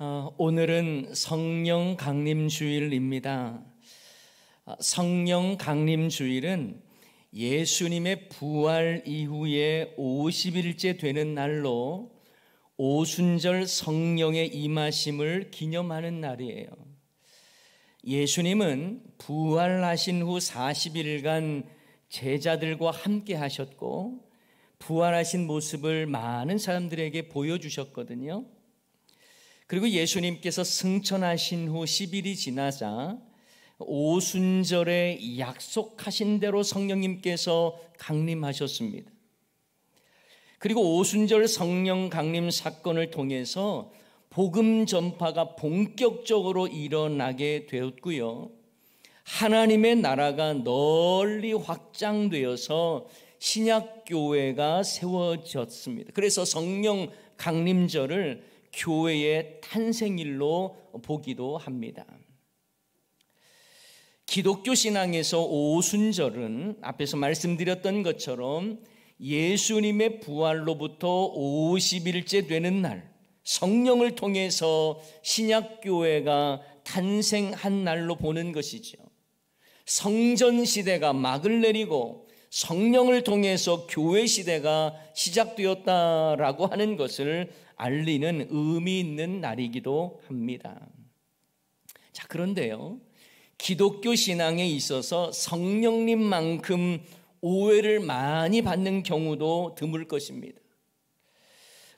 어, 오늘은 성령 강림 주일입니다. 어, 성령 강림 주일은 예수님의 부활 이후에 50일째 되는 날로 오순절 성령의 임하심을 기념하는 날이에요. 예수님은 부활하신 후 40일간 제자들과 함께 하셨고 부활하신 모습을 많은 사람들에게 보여주셨거든요. 그리고 예수님께서 승천하신 후 10일이 지나자 오순절에 약속하신 대로 성령님께서 강림하셨습니다. 그리고 오순절 성령 강림 사건을 통해서 복음 전파가 본격적으로 일어나게 되었고요. 하나님의 나라가 널리 확장되어서 신약교회가 세워졌습니다. 그래서 성령 강림절을 교회의 탄생일로 보기도 합니다. 기독교 신앙에서 오순절은 앞에서 말씀드렸던 것처럼 예수님의 부활로부터 50일째 되는 날, 성령을 통해서 신약교회가 탄생한 날로 보는 것이죠. 성전 시대가 막을 내리고 성령을 통해서 교회 시대가 시작되었다라고 하는 것을 알리는 의미 있는 날이기도 합니다. 자, 그런데요. 기독교 신앙에 있어서 성령님만큼 오해를 많이 받는 경우도 드물 것입니다.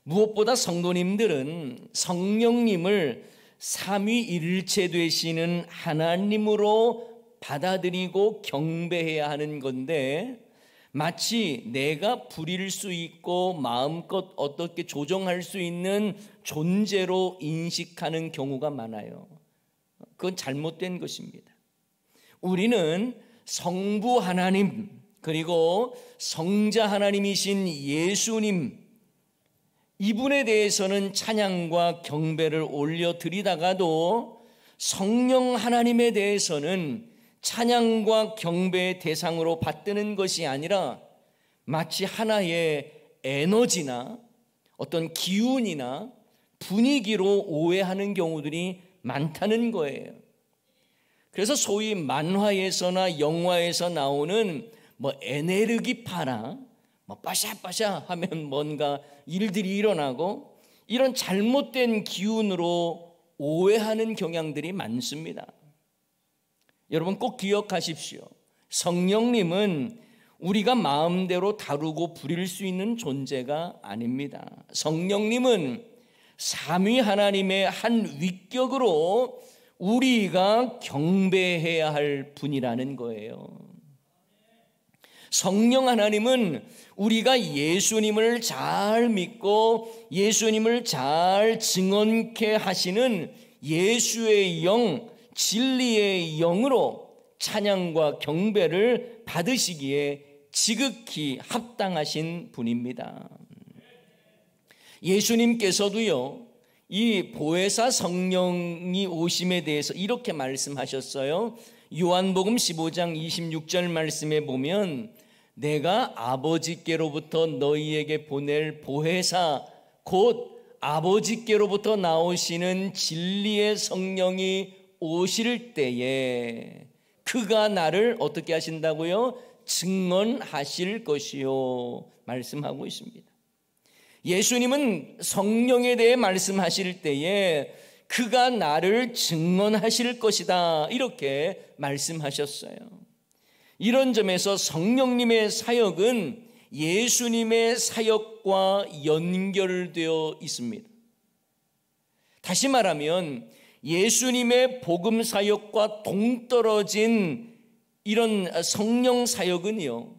무엇보다 성도님들은 성령님을 삼위일체 되시는 하나님으로 받아들이고 경배해야 하는 건데 마치 내가 부릴 수 있고 마음껏 어떻게 조정할 수 있는 존재로 인식하는 경우가 많아요. 그건 잘못된 것입니다. 우리는 성부 하나님 그리고 성자 하나님이신 예수님 이분에 대해서는 찬양과 경배를 올려 드리다가도 성령 하나님에 대해서는 찬양과 경배의 대상으로 받드는 것이 아니라 마치 하나의 에너지나 어떤 기운이나 분위기로 오해하는 경우들이 많다는 거예요. 그래서 소위 만화에서나 영화에서 나오는 뭐 에네르기파나 뭐 빠샤빠샤 하면 뭔가 일들이 일어나고 이런 잘못된 기운으로 오해하는 경향들이 많습니다. 여러분 꼭 기억하십시오. 성령님은 우리가 마음대로 다루고 부릴 수 있는 존재가 아닙니다. 성령님은 삼위 하나님의 한 위격으로 우리가 경배해야 할 분이라는 거예요. 성령 하나님은 우리가 예수님을 잘 믿고 예수님을 잘 증언케 하시는 예수의 영, 진리의 영으로 찬양과 경배를 받으시기에 지극히 합당하신 분입니다. 예수님께서도요, 이 보혜사 성령이 오심에 대해서 이렇게 말씀하셨어요. 요한복음 15장 26절 말씀에 보면 내가 아버지께로부터 너희에게 보낼 보혜사 곧 아버지께로부터 나오시는 진리의 성령이 오실 때에 그가 나를 어떻게 하신다고요? 증언하실 것이요. 말씀하고 있습니다. 예수님은 성령에 대해 말씀하실 때에 그가 나를 증언하실 것이다. 이렇게 말씀하셨어요. 이런 점에서 성령님의 사역은 예수님의 사역과 연결되어 있습니다. 다시 말하면 예수님의 복음 사역과 동떨어진 이런 성령 사역은요,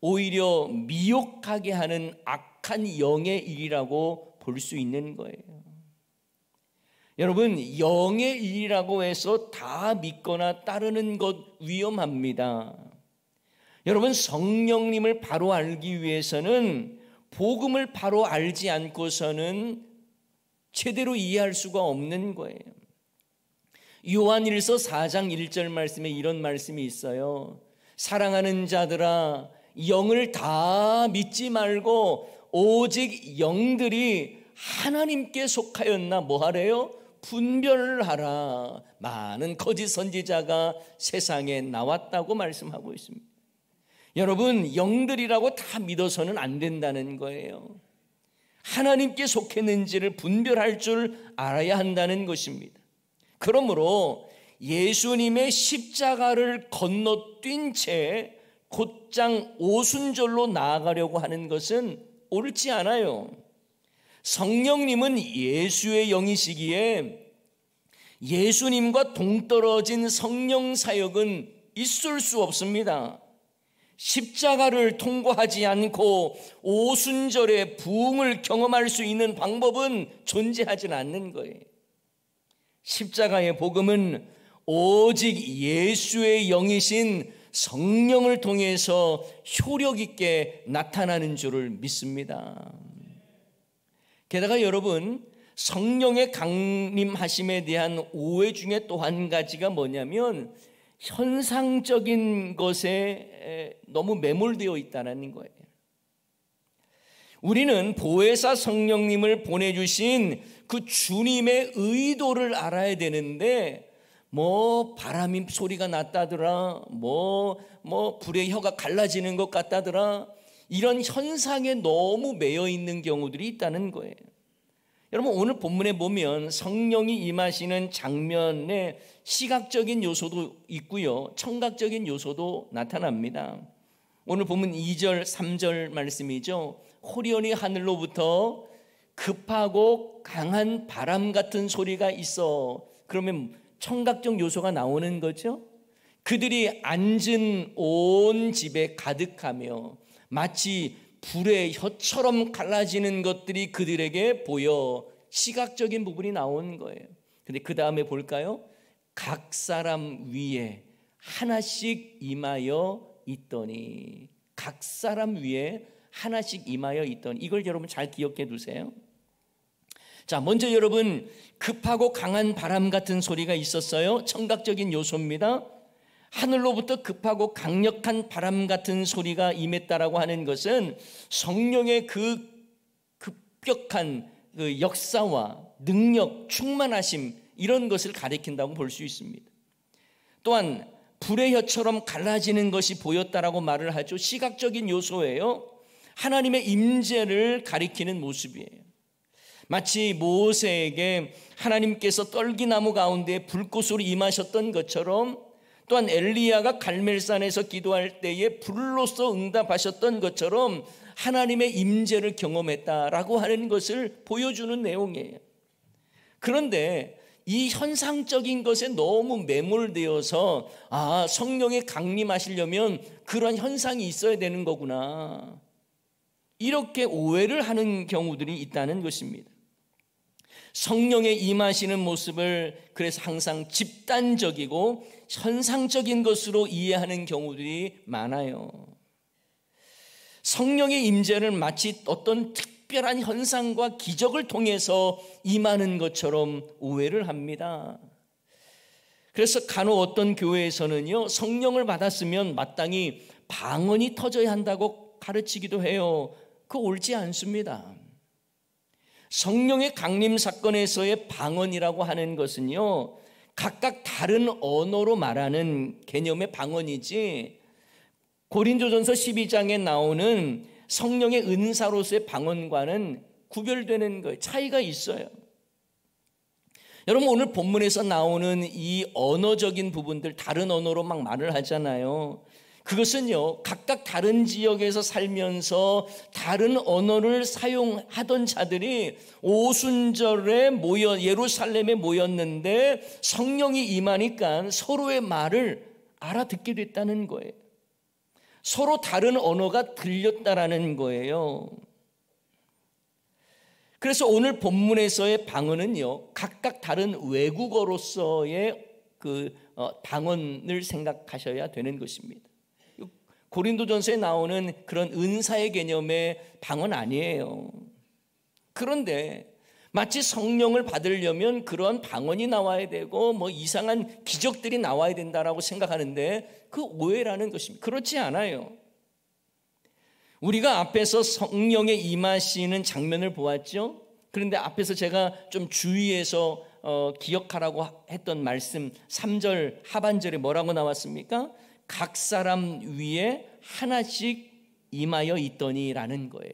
오히려 미혹하게 하는 악한 영의 일이라고 볼 수 있는 거예요. 여러분, 영의 일이라고 해서 다 믿거나 따르는 것 위험합니다. 여러분, 성령님을 바로 알기 위해서는 복음을 바로 알지 않고서는 제대로 이해할 수가 없는 거예요. 요한일서 4장 1절 말씀에 이런 말씀이 있어요. 사랑하는 자들아 영을 다 믿지 말고 오직 영들이 하나님께 속하였나 뭐하래요? 분별하라. 많은 거짓 선지자가 세상에 나왔다고 말씀하고 있습니다. 여러분 영들이라고 다 믿어서는 안 된다는 거예요. 하나님께 속했는지를 분별할 줄 알아야 한다는 것입니다. 그러므로 예수님의 십자가를 건너뛴 채 곧장 오순절로 나아가려고 하는 것은 옳지 않아요. 성령님은 예수의 영이시기에 예수님과 동떨어진 성령 사역은 있을 수 없습니다. 십자가를 통과하지 않고 오순절의 부흥을 경험할 수 있는 방법은 존재하진 않는 거예요. 십자가의 복음은 오직 예수의 영이신 성령을 통해서 효력 있게 나타나는 줄을 믿습니다. 게다가 여러분 성령의 강림하심에 대한 오해 중에 또 한 가지가 뭐냐면 현상적인 것에 너무 매몰되어 있다는 거예요. 우리는 보혜사 성령님을 보내주신 그 주님의 의도를 알아야 되는데, 뭐 바람이 소리가 났다더라, 뭐, 뭐 불의 혀가 갈라지는 것 같다더라, 이런 현상에 너무 매여 있는 경우들이 있다는 거예요. 여러분, 오늘 본문에 보면 성령이 임하시는 장면에 시각적인 요소도 있고요. 청각적인 요소도 나타납니다. 오늘 보면 2절, 3절 말씀이죠. 호리온이 하늘로부터 급하고 강한 바람 같은 소리가 있어. 그러면 청각적 요소가 나오는 거죠. 그들이 앉은 온 집에 가득하며 마치 불의 혀처럼 갈라지는 것들이 그들에게 보여 시각적인 부분이 나오는 거예요. 근데 그 다음에 볼까요? 각 사람 위에 하나씩 임하여 있더니 각 사람 위에 하나씩 임하여 있더니 이걸 여러분 잘 기억해 두세요. 자, 먼저 여러분 급하고 강한 바람 같은 소리가 있었어요. 청각적인 요소입니다. 하늘로부터 급하고 강력한 바람 같은 소리가 임했다라고 하는 것은 성령의 그 급격한 그 역사와 능력 충만하심 이런 것을 가리킨다고 볼 수 있습니다. 또한 불의 혀처럼 갈라지는 것이 보였다라고 말을 하죠. 시각적인 요소예요. 하나님의 임재를 가리키는 모습이에요. 마치 모세에게 하나님께서 떨기나무 가운데 불꽃으로 임하셨던 것처럼 또한 엘리야가 갈멜산에서 기도할 때에 불로서 응답하셨던 것처럼 하나님의 임재를 경험했다라고 하는 것을 보여주는 내용이에요. 그런데 이 현상적인 것에 너무 매몰되어서 아, 성령에 강림하시려면 그런 현상이 있어야 되는 거구나. 이렇게 오해를 하는 경우들이 있다는 것입니다. 성령에 임하시는 모습을 그래서 항상 집단적이고 현상적인 것으로 이해하는 경우들이 많아요. 성령의 임재를 마치 어떤 특 특별한 현상과 기적을 통해서 임하는 것처럼 오해를 합니다. 그래서 간혹 어떤 교회에서는요, 성령을 받았으면 마땅히 방언이 터져야 한다고 가르치기도 해요. 그 옳지 않습니다. 성령의 강림 사건에서의 방언이라고 하는 것은요, 각각 다른 언어로 말하는 개념의 방언이지, 고린조전서 12장에 나오는 성령의 은사로서의 방언과는 구별되는 거예요. 차이가 있어요. 여러분 오늘 본문에서 나오는 이 언어적인 부분들 다른 언어로 막 말을 하잖아요. 그것은요 각각 다른 지역에서 살면서 다른 언어를 사용하던 자들이 오순절에 모여 예루살렘에 모였는데 성령이 임하니까 서로의 말을 알아듣게 됐다는 거예요. 서로 다른 언어가 들렸다라는 거예요. 그래서 오늘 본문에서의 방언은요, 각각 다른 외국어로서의 그 어, 방언을 생각하셔야 되는 것입니다. 고린도전서에 나오는 그런 은사의 개념의 방언 아니에요. 그런데 마치 성령을 받으려면 그러한 방언이 나와야 되고 뭐 이상한 기적들이 나와야 된다라고 생각하는데 그 오해라는 것입니다. 그렇지 않아요. 우리가 앞에서 성령의 임하시는 장면을 보았죠. 그런데 앞에서 제가 좀 주의해서 어, 기억하라고 했던 말씀 3절 하반절에 뭐라고 나왔습니까? 각 사람 위에 하나씩 임하여 있더니라는 거예요.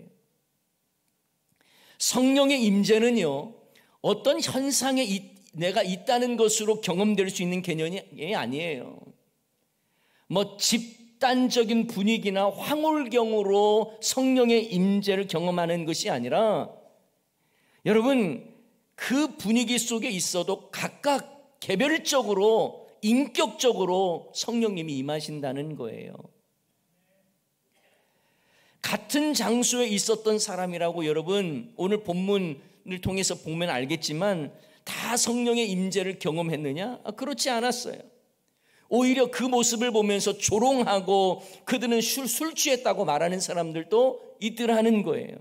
성령의 임재는요. 어떤 현상에 이, 내가 있다는 것으로 경험될 수 있는 개념이 아니에요. 뭐 집단적인 분위기나 황홀경으로 성령의 임재를 경험하는 것이 아니라 여러분 그 분위기 속에 있어도 각각 개별적으로 인격적으로 성령님이 임하신다는 거예요. 같은 장소에 있었던 사람이라고 여러분 오늘 본문을 통해서 보면 알겠지만 다 성령의 임재를 경험했느냐? 아, 그렇지 않았어요. 오히려 그 모습을 보면서 조롱하고 그들은 술, 술 취했다고 말하는 사람들도 있더라는 거예요.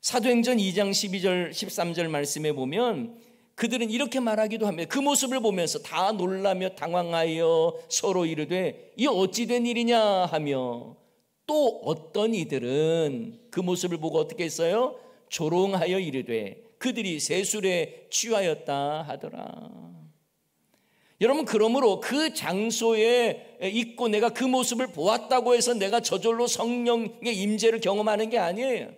사도행전 2장 12절 13절 말씀에 보면 그들은 이렇게 말하기도 합니다. 그 모습을 보면서 다 놀라며 당황하여 서로 이르되 이 어찌 된 일이냐 하며 또 어떤 이들은 그 모습을 보고 어떻게 했어요? 조롱하여 이르되 그들이 세술에 취하였다 하더라. 여러분 그러므로 그 장소에 있고 내가 그 모습을 보았다고 해서 내가 저절로 성령의 임재를 경험하는 게 아니에요.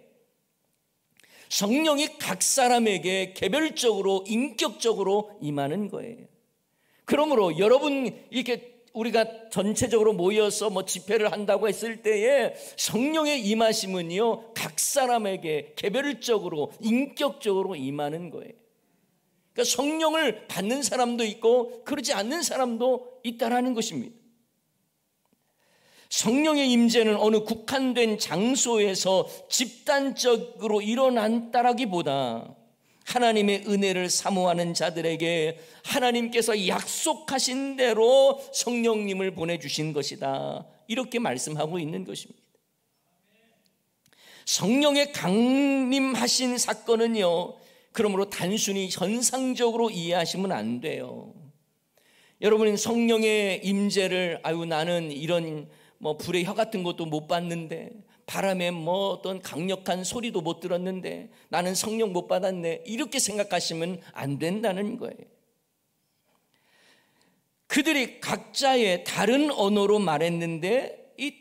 성령이 각 사람에게 개별적으로 인격적으로 임하는 거예요. 그러므로 여러분 이렇게 우리가 전체적으로 모여서 뭐 집회를 한다고 했을 때에 성령의 임하심은요, 각 사람에게 개별적으로, 인격적으로 임하는 거예요. 그러니까 성령을 받는 사람도 있고, 그러지 않는 사람도 있다라는 것입니다. 성령의 임재는 어느 국한된 장소에서 집단적으로 일어난다라기보다 하나님의 은혜를 사모하는 자들에게 하나님께서 약속하신 대로 성령님을 보내주신 것이다. 이렇게 말씀하고 있는 것입니다. 성령의 강림하신 사건은요, 그러므로 단순히 현상적으로 이해하시면 안 돼요. 여러분 성령의 임재를 아유 나는 이런 뭐 불의 혀 같은 것도 못 봤는데 바람에 뭐 어떤 강력한 소리도 못 들었는데 나는 성령 못 받았네. 이렇게 생각하시면 안 된다는 거예요. 그들이 각자의 다른 언어로 말했는데 이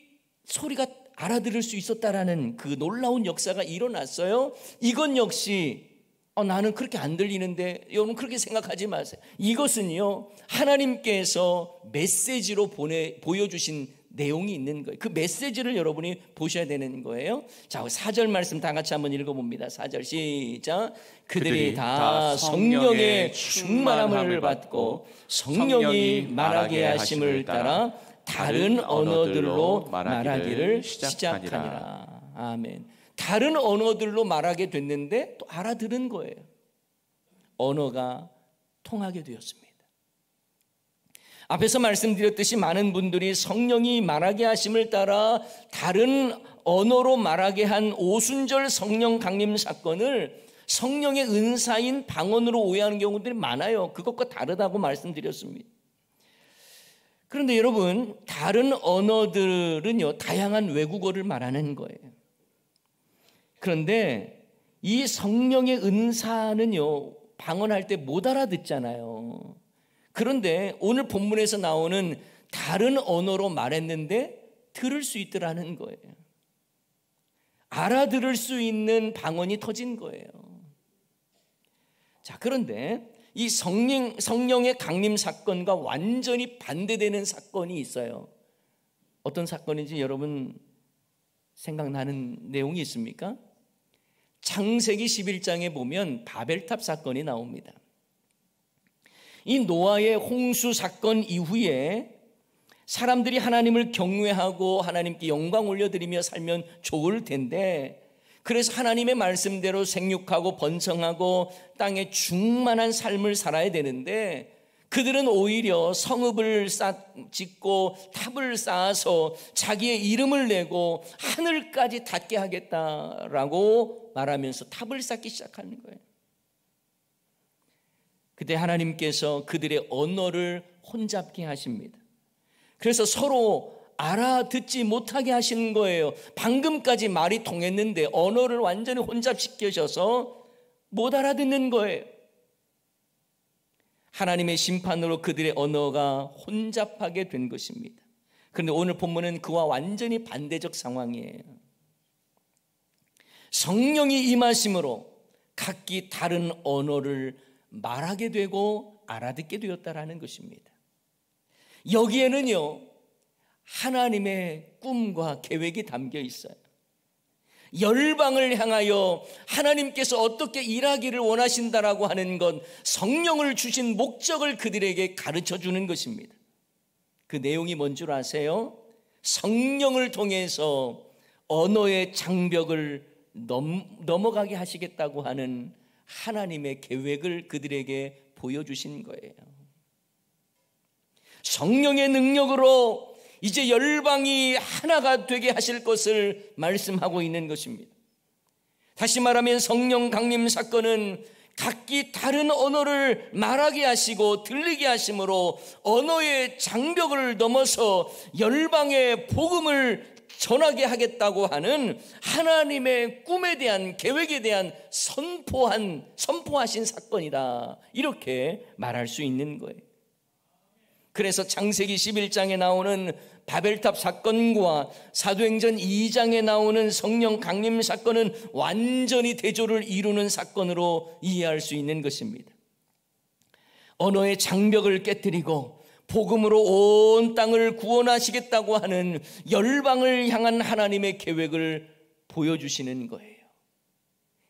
소리가 알아들을 수 있었다라는 그 놀라운 역사가 일어났어요. 이건 역시 어, 나는 그렇게 안 들리는데 여러분 그렇게 생각하지 마세요. 이것은요 하나님께서 메시지로 보내 보여주신 내용이 있는 거예요. 그 메시지를 여러분이 보셔야 되는 거예요. 자, 4절 말씀 다 같이 한번 읽어봅니다. 4절 시작. 그들이, 그들이 다 성령의 충만함을 받고 성령이 말하게 하심을 따라 다른 언어들로 말하기를 시작하니라. 아멘. 다른 언어들로 말하게 됐는데 또 알아들은 거예요. 언어가 통하게 되었습니다. 앞에서 말씀드렸듯이 많은 분들이 성령이 말하게 하심을 따라 다른 언어로 말하게 한 오순절 성령 강림 사건을 성령의 은사인 방언으로 오해하는 경우들이 많아요. 그것과 다르다고 말씀드렸습니다. 그런데 여러분, 다른 언어들은요, 다양한 외국어를 말하는 거예요. 그런데 이 성령의 은사는요, 방언할 때 못 알아듣잖아요. 그런데 오늘 본문에서 나오는 다른 언어로 말했는데 들을 수 있더라는 거예요. 알아들을 수 있는 방언이 터진 거예요. 자, 그런데 이 성령, 성령의 강림 사건과 완전히 반대되는 사건이 있어요. 어떤 사건인지 여러분 생각나는 내용이 있습니까? 창세기 11장에 보면 바벨탑 사건이 나옵니다. 이 노아의 홍수 사건 이후에 사람들이 하나님을 경외하고 하나님께 영광 올려드리며 살면 좋을 텐데 그래서 하나님의 말씀대로 생육하고 번성하고 땅에 충만한 삶을 살아야 되는데 그들은 오히려 성읍을 짓고 탑을 쌓아서 자기의 이름을 내고 하늘까지 닿게 하겠다라고 말하면서 탑을 쌓기 시작하는 거예요. 그때 하나님께서 그들의 언어를 혼잡게 하십니다. 그래서 서로 알아듣지 못하게 하시는 거예요. 방금까지 말이 통했는데 언어를 완전히 혼잡시켜셔서 못 알아듣는 거예요. 하나님의 심판으로 그들의 언어가 혼잡하게 된 것입니다. 그런데 오늘 본문은 그와 완전히 반대적 상황이에요. 성령이 임하심으로 각기 다른 언어를 말하게 되고 알아듣게 되었다라는 것입니다. 여기에는요, 하나님의 꿈과 계획이 담겨 있어요. 열방을 향하여 하나님께서 어떻게 일하기를 원하신다라고 하는 건 성령을 주신 목적을 그들에게 가르쳐 주는 것입니다. 그 내용이 뭔 줄 아세요? 성령을 통해서 언어의 장벽을 넘, 넘어가게 하시겠다고 하는 하나님의 계획을 그들에게 보여주신 거예요. 성령의 능력으로 이제 열방이 하나가 되게 하실 것을 말씀하고 있는 것입니다. 다시 말하면 성령 강림 사건은 각기 다른 언어를 말하게 하시고 들리게 하심으로 언어의 장벽을 넘어서 열방의 복음을 전하게 하겠다고 하는 하나님의 꿈에 대한 계획에 대한 선포한 선포하신 사건이다. 이렇게 말할 수 있는 거예요. 그래서 창세기 11장에 나오는 바벨탑 사건과 사도행전 2장에 나오는 성령 강림 사건은 완전히 대조를 이루는 사건으로 이해할 수 있는 것입니다. 언어의 장벽을 깨뜨리고 복음으로 온 땅을 구원하시겠다고 하는 열방을 향한 하나님의 계획을 보여주시는 거예요.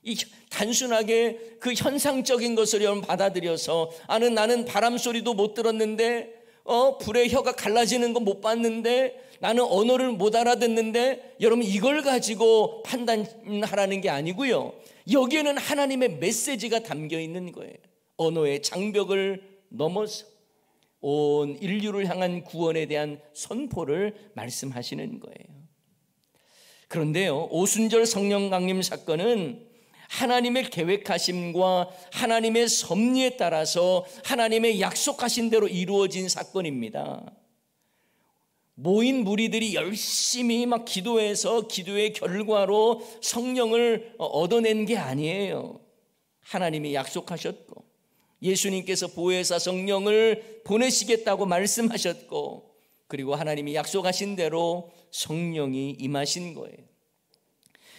이 단순하게 그 현상적인 것을 여러분 받아들여서 아는 나는 바람 소리도 못 들었는데 어 불의 혀가 갈라지는 거 못 봤는데 나는 언어를 못 알아듣는데 여러분 이걸 가지고 판단하라는 게 아니고요. 여기에는 하나님의 메시지가 담겨 있는 거예요. 언어의 장벽을 넘어서 온 인류를 향한 구원에 대한 선포를 말씀하시는 거예요. 그런데요, 오순절 성령 강림 사건은 하나님의 계획하심과 하나님의 섭리에 따라서 하나님의 약속하신 대로 이루어진 사건입니다. 모인 무리들이 열심히 막 기도해서 기도의 결과로 성령을 얻어낸 게 아니에요. 하나님이 약속하셨고 예수님께서 보혜사 성령을 보내시겠다고 말씀하셨고 그리고 하나님이 약속하신 대로 성령이 임하신 거예요.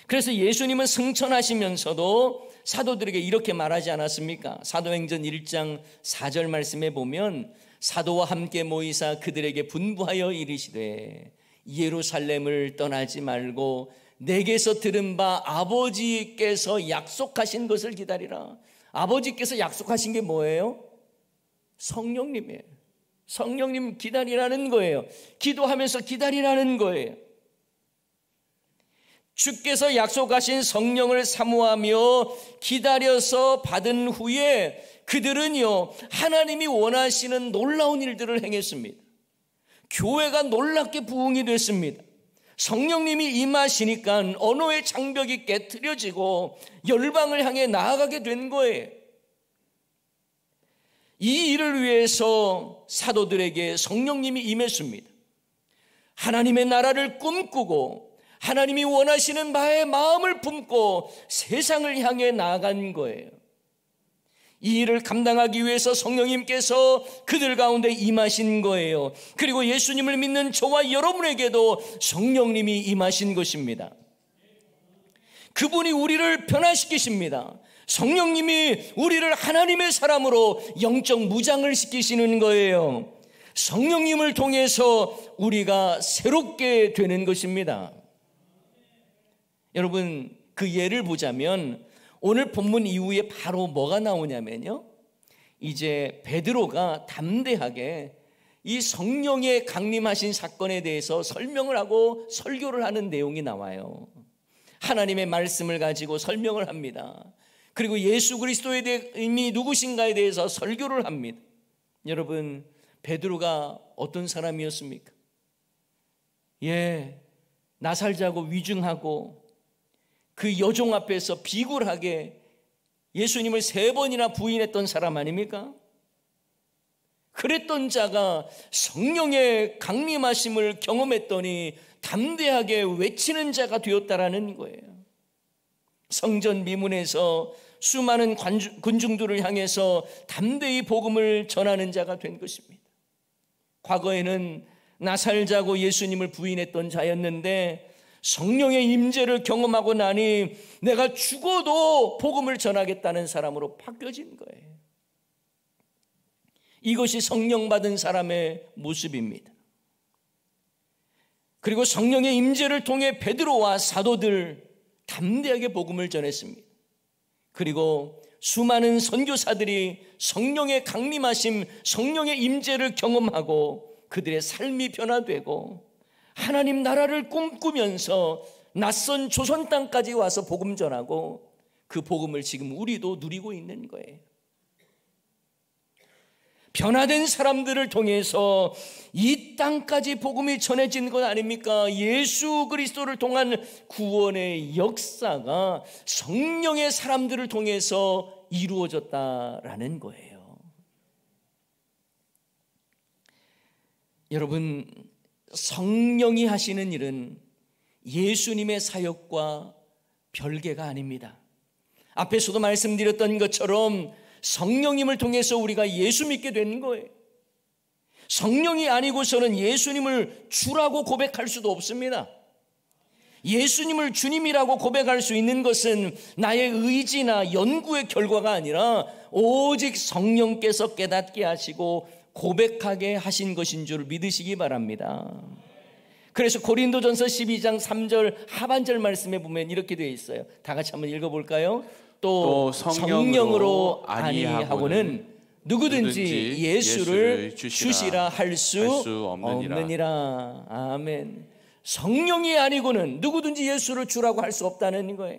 그래서 예수님은 승천하시면서도 사도들에게 이렇게 말하지 않았습니까? 사도행전 1장 4절 말씀에 보면 사도와 함께 모이사 그들에게 분부하여 이르시되 예루살렘을 떠나지 말고 내게서 들은 바 아버지께서 약속하신 것을 기다리라. 아버지께서 약속하신 게 뭐예요? 성령님이에요. 성령님 기다리라는 거예요. 기도하면서 기다리라는 거예요. 주께서 약속하신 성령을 사모하며 기다려서 받은 후에 그들은요, 하나님이 원하시는 놀라운 일들을 행했습니다. 교회가 놀랍게 부흥이 됐습니다. 성령님이 임하시니까 언어의 장벽이 깨뜨려지고 열방을 향해 나아가게 된 거예요. 이 일을 위해서 사도들에게 성령님이 임했습니다. 하나님의 나라를 꿈꾸고 하나님이 원하시는 바의 마음을 품고 세상을 향해 나아간 거예요. 이 일을 감당하기 위해서 성령님께서 그들 가운데 임하신 거예요. 그리고 예수님을 믿는 저와 여러분에게도 성령님이 임하신 것입니다. 그분이 우리를 변화시키십니다. 성령님이 우리를 하나님의 사람으로 영적 무장을 시키시는 거예요. 성령님을 통해서 우리가 새롭게 되는 것입니다. 여러분, 그 예를 보자면 오늘 본문 이후에 바로 뭐가 나오냐면요. 이제 베드로가 담대하게 이 성령의 강림하신 사건에 대해서 설명을 하고 설교를 하는 내용이 나와요. 하나님의 말씀을 가지고 설명을 합니다. 그리고 예수 그리스도의 이미 누구신가에 대해서 설교를 합니다. 여러분, 베드로가 어떤 사람이었습니까? 예, 나살자고 위중하고 그 여종 앞에서 비굴하게 예수님을 세 번이나 부인했던 사람 아닙니까? 그랬던 자가 성령의 강림하심을 경험했더니 담대하게 외치는 자가 되었다라는 거예요. 성전 미문에서 수많은 군중들을 향해서 담대히 복음을 전하는 자가 된 것입니다. 과거에는 나살자고 예수님을 부인했던 자였는데 성령의 임재를 경험하고 나니 내가 죽어도 복음을 전하겠다는 사람으로 바뀌어진 거예요. 이것이 성령 받은 사람의 모습입니다. 그리고 성령의 임재를 통해 베드로와 사도들 담대하게 복음을 전했습니다. 그리고 수많은 선교사들이 성령의 강림하심, 성령의 임재를 경험하고 그들의 삶이 변화되고 하나님 나라를 꿈꾸면서 낯선 조선 땅까지 와서 복음 전하고 그 복음을 지금 우리도 누리고 있는 거예요. 변화된 사람들을 통해서 이 땅까지 복음이 전해진 것 아닙니까? 예수 그리스도를 통한 구원의 역사가 성령의 사람들을 통해서 이루어졌다라는 거예요. 여러분, 성령이 하시는 일은 예수님의 사역과 별개가 아닙니다. 앞에서도 말씀드렸던 것처럼 성령님을 통해서 우리가 예수 믿게 되는 거예요. 성령이 아니고서는 예수님을 주라고 고백할 수도 없습니다. 예수님을 주님이라고 고백할 수 있는 것은 나의 의지나 연구의 결과가 아니라 오직 성령께서 깨닫게 하시고 고백하게 하신 것인 줄 믿으시기 바랍니다. 그래서 고린도전서 12장 3절 하반절 말씀에 보면 이렇게 되어 있어요. 다 같이 한번 읽어 볼까요? 또, 또, 성령으로, 아니하고는 누구든지 예수를 주시라 할 수 없느니라. 아멘. 성령이 아니고는 누구든지 예수를 주라고 할 수 없다는 거예요.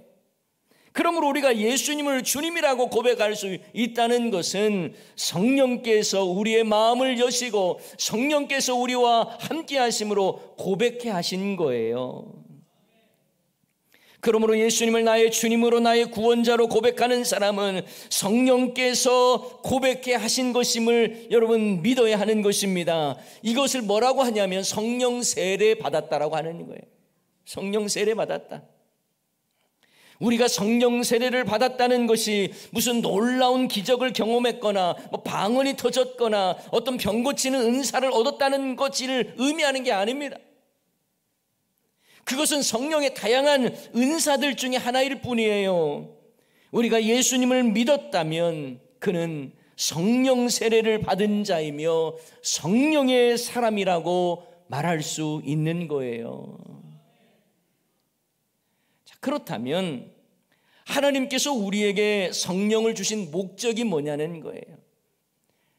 그러므로 우리가 예수님을 주님이라고 고백할 수 있다는 것은 성령께서 우리의 마음을 여시고 성령께서 우리와 함께 하심으로 고백해 하신 거예요. 그러므로 예수님을 나의 주님으로 나의 구원자로 고백하는 사람은 성령께서 고백해 하신 것임을 여러분 믿어야 하는 것입니다. 이것을 뭐라고 하냐면 성령 세례 받았다라고 하는 거예요. 성령 세례 받았다. 우리가 성령 세례를 받았다는 것이 무슨 놀라운 기적을 경험했거나 뭐 방언이 터졌거나 어떤 병 고치는 은사를 얻었다는 것을 의미하는 게 아닙니다. 그것은 성령의 다양한 은사들 중에 하나일 뿐이에요. 우리가 예수님을 믿었다면 그는 성령 세례를 받은 자이며 성령의 사람이라고 말할 수 있는 거예요. 그렇다면 하나님께서 우리에게 성령을 주신 목적이 뭐냐는 거예요.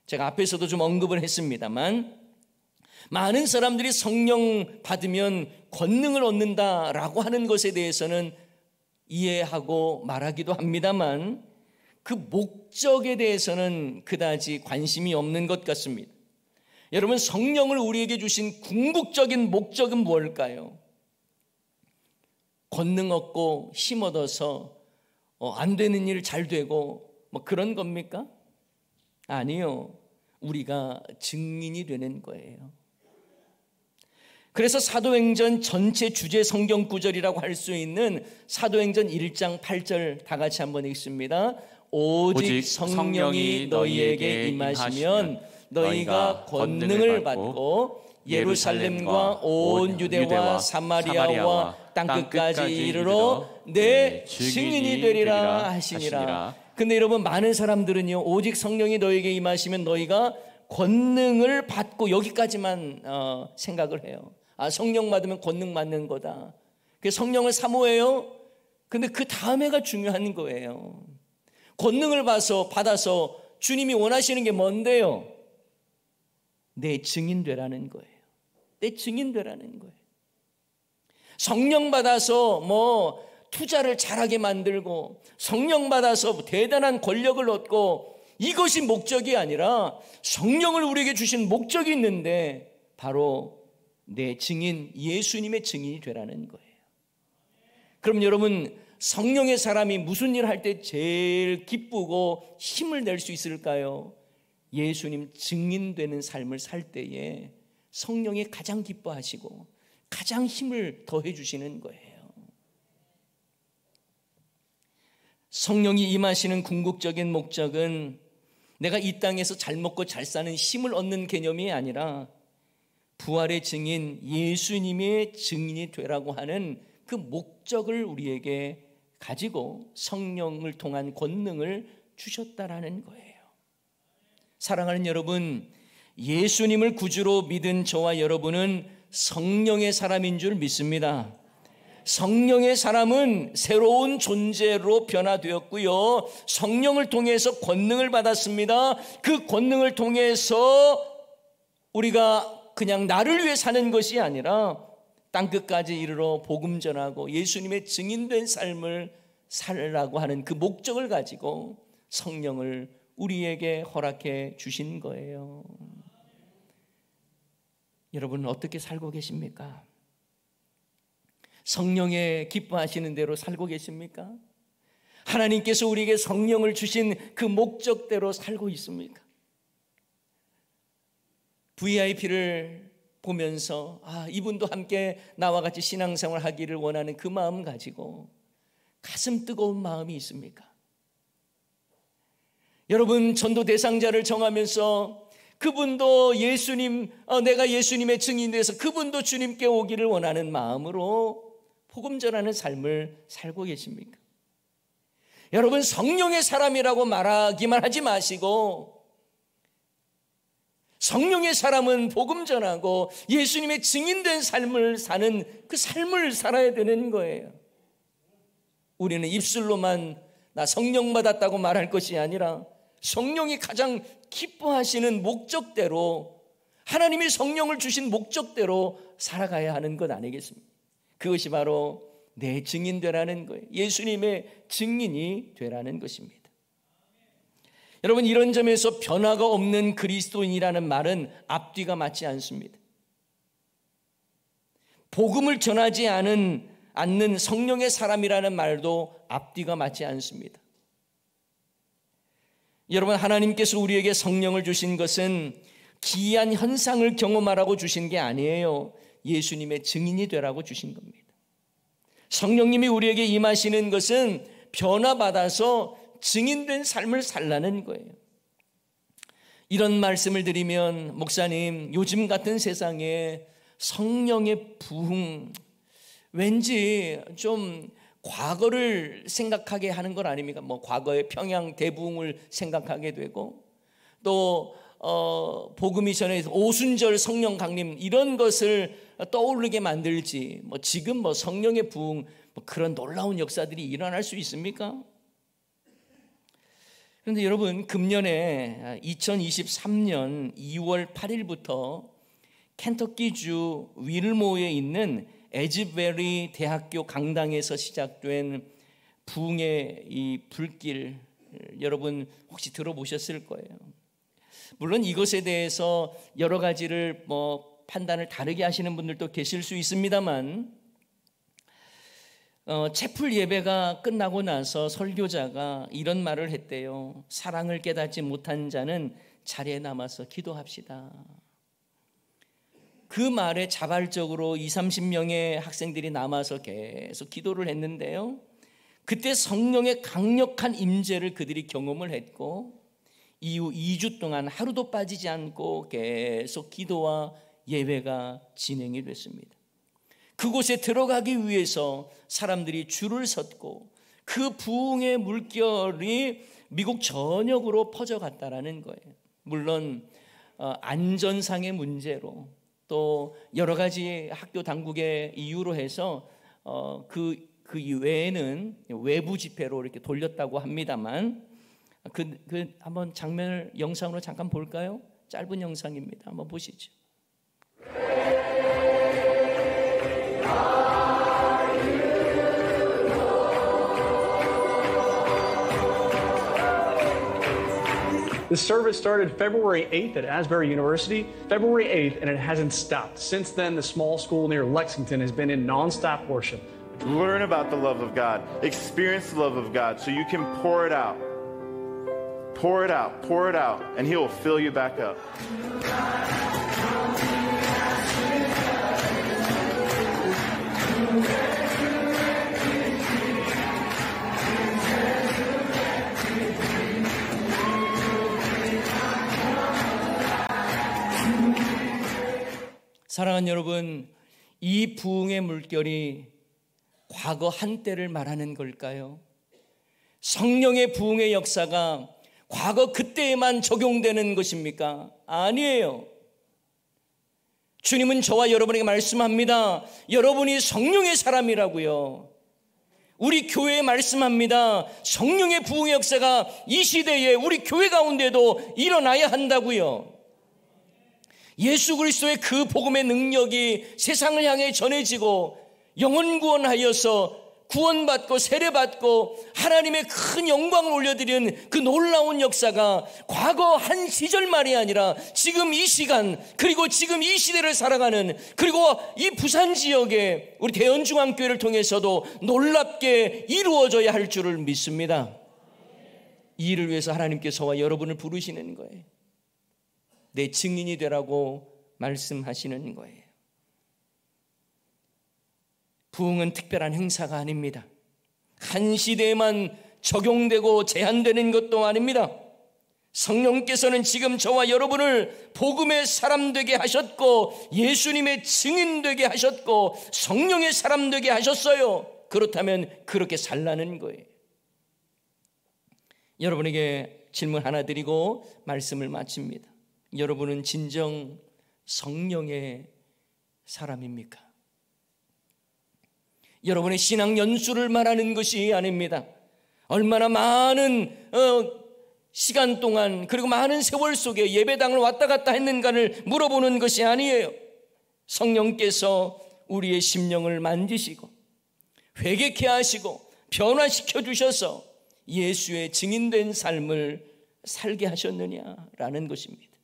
제가 앞에서도 좀 언급을 했습니다만 많은 사람들이 성령 받으면 권능을 얻는다라고 하는 것에 대해서는 이해하고 말하기도 합니다만 그 목적에 대해서는 그다지 관심이 없는 것 같습니다. 여러분 성령을 우리에게 주신 궁극적인 목적은 뭘까요? 권능 없고힘 얻어서 어, 안 되는 일 잘 되고 뭐 그런 겁니까? 아니요. 우리가 증인이 되는 거예요. 그래서 사도행전 전체 주제 성경 구절이라고 할 수 있는 사도행전 1장 8절 다 같이 한번 읽습니다. 오직, 성령이 너희에게 임하시면 너희가 권능을 받고 예루살렘과 온 유대와 사마리아와 땅끝까지 이르러 내 증인이 되리라 하시니라. 근데 여러분 많은 사람들은요 오직 성령이 너에게 임하시면 너희가 권능을 받고 여기까지만 어, 생각을 해요. 아 성령 받으면 권능 받는 거다. 그 성령을 사모해요. 근데 그 다음에가 중요한 거예요. 권능을 봐서 받아서 주님이 원하시는 게 뭔데요? 내 증인 되라는 거예요. 내 증인 되라는 거예요. 성령 받아서 뭐 투자를 잘하게 만들고 성령 받아서 대단한 권력을 얻고 이것이 목적이 아니라 성령을 우리에게 주신 목적이 있는데 바로 내 증인 예수님의 증인이 되라는 거예요. 그럼 여러분 성령의 사람이 무슨 일 할 때 제일 기쁘고 힘을 낼 수 있을까요? 예수님 증인되는 삶을 살 때에 성령이 가장 기뻐하시고 가장 힘을 더해 주시는 거예요. 성령이 임하시는 궁극적인 목적은 내가 이 땅에서 잘 먹고 잘 사는 힘을 얻는 개념이 아니라 부활의 증인 예수님의 증인이 되라고 하는 그 목적을 우리에게 가지고 성령을 통한 권능을 주셨다라는 거예요. 사랑하는 여러분, 예수님을 구주로 믿은 저와 여러분은 성령의 사람인 줄 믿습니다. 성령의 사람은 새로운 존재로 변화되었고요. 성령을 통해서 권능을 받았습니다. 그 권능을 통해서 우리가 그냥 나를 위해 사는 것이 아니라 땅끝까지 이르러 복음 전하고 예수님의 증인된 삶을 살라고 하는 그 목적을 가지고 성령을 우리에게 허락해 주신 거예요. 여러분 어떻게 살고 계십니까? 성령의 기뻐하시는 대로 살고 계십니까? 하나님께서 우리에게 성령을 주신 그 목적대로 살고 있습니까? VIP를 보면서 아 이분도 함께 나와 같이 신앙생활 하기를 원하는 그 마음 가지고 가슴 뜨거운 마음이 있습니까? 여러분 전도 대상자를 정하면서 그분도 예수님, 어, 내가 예수님의 증인 돼서 그분도 주님께 오기를 원하는 마음으로 복음 전하는 삶을 살고 계십니까? 여러분, 성령의 사람이라고 말하기만 하지 마시고, 성령의 사람은 복음 전하고 예수님의 증인된 삶을 사는 그 삶을 살아야 되는 거예요. 우리는 입술로만 나 성령 받았다고 말할 것이 아니라 성령이 가장 기뻐하시는 목적대로 하나님이 성령을 주신 목적대로 살아가야 하는 것 아니겠습니까? 그것이 바로 내 증인 되라는 거예요. 예수님의 증인이 되라는 것입니다. 여러분 이런 점에서 변화가 없는 그리스도인이라는 말은 앞뒤가 맞지 않습니다. 복음을 전하지 않은 않는 성령의 사람이라는 말도 앞뒤가 맞지 않습니다. 여러분 하나님께서 우리에게 성령을 주신 것은 기이한 현상을 경험하라고 주신 게 아니에요. 예수님의 증인이 되라고 주신 겁니다. 성령님이 우리에게 임하시는 것은 변화받아서 증인된 삶을 살라는 거예요. 이런 말씀을 드리면 목사님 요즘 같은 세상에 성령의 부흥 왠지 좀 과거를 생각하게 하는 건 아닙니까? 뭐 과거의 평양 대붕을 생각하게 되고 또 어, 복음미션에서 오순절 성령 강림 이런 것을 떠오르게 만들지 뭐 지금 뭐 성령의 부흥 뭐 그런 놀라운 역사들이 일어날 수 있습니까? 그런데 여러분 금년에 2023년 2월 8일부터 켄터키주 윌모에 있는 에즈베리 대학교 강당에서 시작된 부흥의 이 불길 여러분 혹시 들어보셨을 거예요. 물론 이것에 대해서 여러 가지를 뭐 판단을 다르게 하시는 분들도 계실 수 있습니다만 어, 채플 예배가 끝나고 나서 설교자가 이런 말을 했대요. 사랑을 깨닫지 못한 자는 자리에 남아서 기도합시다. 그 말에 자발적으로 20, 30명의 학생들이 남아서 계속 기도를 했는데요. 그때 성령의 강력한 임재를 그들이 경험을 했고 이후 2주 동안 하루도 빠지지 않고 계속 기도와 예배가 진행이 됐습니다. 그곳에 들어가기 위해서 사람들이 줄을 섰고 그 부흥의 물결이 미국 전역으로 퍼져갔다라는 거예요. 물론 어, 안전상의 문제로 또 여러 가지 학교 당국의 이유로 해서 어, 그, 그 외에는 외부 집회로 이렇게 돌렸다고 합니다만 그, 그 한번 장면을 영상으로 잠깐 볼까요? 짧은 영상입니다. 한번 보시죠. The service started February 8th at Asbury University, February 8th, and it hasn't stopped. Since then, the small school near Lexington has been in nonstop worship. Learn about the love of God, experience the love of God so you can pour it out. Pour it out, pour it out, and He will fill you back up. 사랑하는 여러분, 이 부흥의 물결이 과거 한때를 말하는 걸까요? 성령의 부흥의 역사가 과거 그때에만 적용되는 것입니까? 아니에요. 주님은 저와 여러분에게 말씀합니다. 여러분이 성령의 사람이라고요. 우리 교회에 말씀합니다. 성령의 부흥의 역사가 이 시대에 우리 교회 가운데도 일어나야 한다고요. 예수 그리스도의 그 복음의 능력이 세상을 향해 전해지고 영원 구원하여서 구원받고 세례받고 하나님의 큰 영광을 올려드리는 그 놀라운 역사가 과거 한 시절만이 아니라 지금 이 시간 그리고 지금 이 시대를 살아가는 그리고 이 부산 지역에 우리 대연중앙교회를 통해서도 놀랍게 이루어져야 할 줄을 믿습니다. 이 일을 위해서 하나님께서와 여러분을 부르시는 거예요. 내 증인이 되라고 말씀하시는 거예요. 부흥은 특별한 행사가 아닙니다. 한 시대에만 적용되고 제한되는 것도 아닙니다. 성령께서는 지금 저와 여러분을 복음의 사람 되게 하셨고 예수님의 증인 되게 하셨고 성령의 사람 되게 하셨어요. 그렇다면 그렇게 살라는 거예요. 여러분에게 질문 하나 드리고 말씀을 마칩니다. 여러분은 진정 성령의 사람입니까? 여러분의 신앙 연수를 말하는 것이 아닙니다. 얼마나 많은 어, 시간 동안 그리고 많은 세월 속에 예배당을 왔다 갔다 했는가를 물어보는 것이 아니에요. 성령께서 우리의 심령을 만지시고 회개케 하시고 변화시켜 주셔서 예수의 증인된 삶을 살게 하셨느냐라는 것입니다.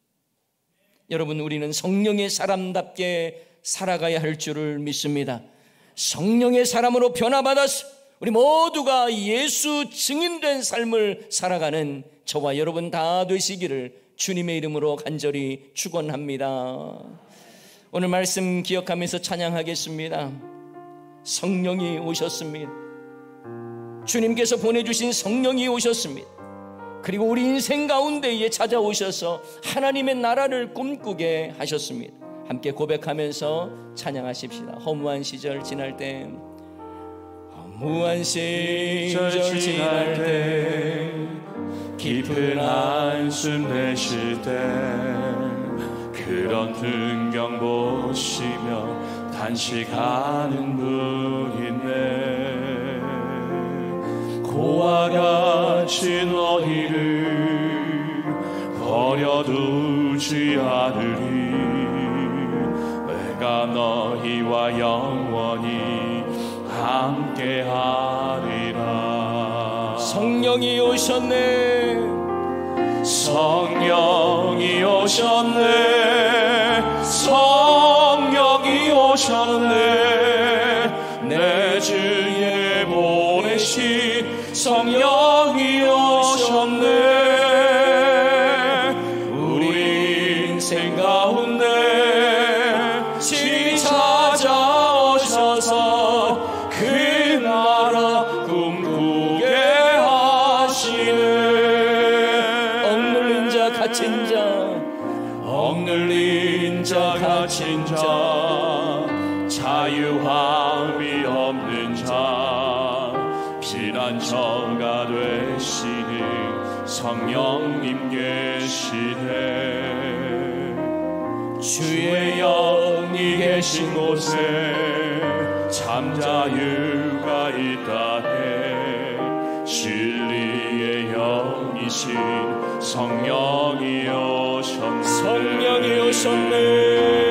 여러분 우리는 성령의 사람답게 살아가야 할 줄을 믿습니다. 성령의 사람으로 변화받아서 우리 모두가 예수 증인된 삶을 살아가는 저와 여러분 다 되시기를 주님의 이름으로 간절히 축원합니다. 오늘 말씀 기억하면서 찬양하겠습니다. 성령이 오셨습니다. 주님께서 보내주신 성령이 오셨습니다. 그리고 우리 인생 가운데에 찾아오셔서 하나님의 나라를 꿈꾸게 하셨습니다. 함께 고백하면서 찬양하십시다. 허무한 시절 지날 때 허무한 시절 지날 때 깊은 한숨 내쉴 때 그런 풍경 보시며 단식하는 분 있네 고아같이 너희를 버려두지 않으리 내가 너희와 영원히 함께하리라 성령이 오셨네 성령이 오셨네 성령이 오셨네 참 자유가 있다네 진리의 영이신 성령이 오셨네 성령이 오셨네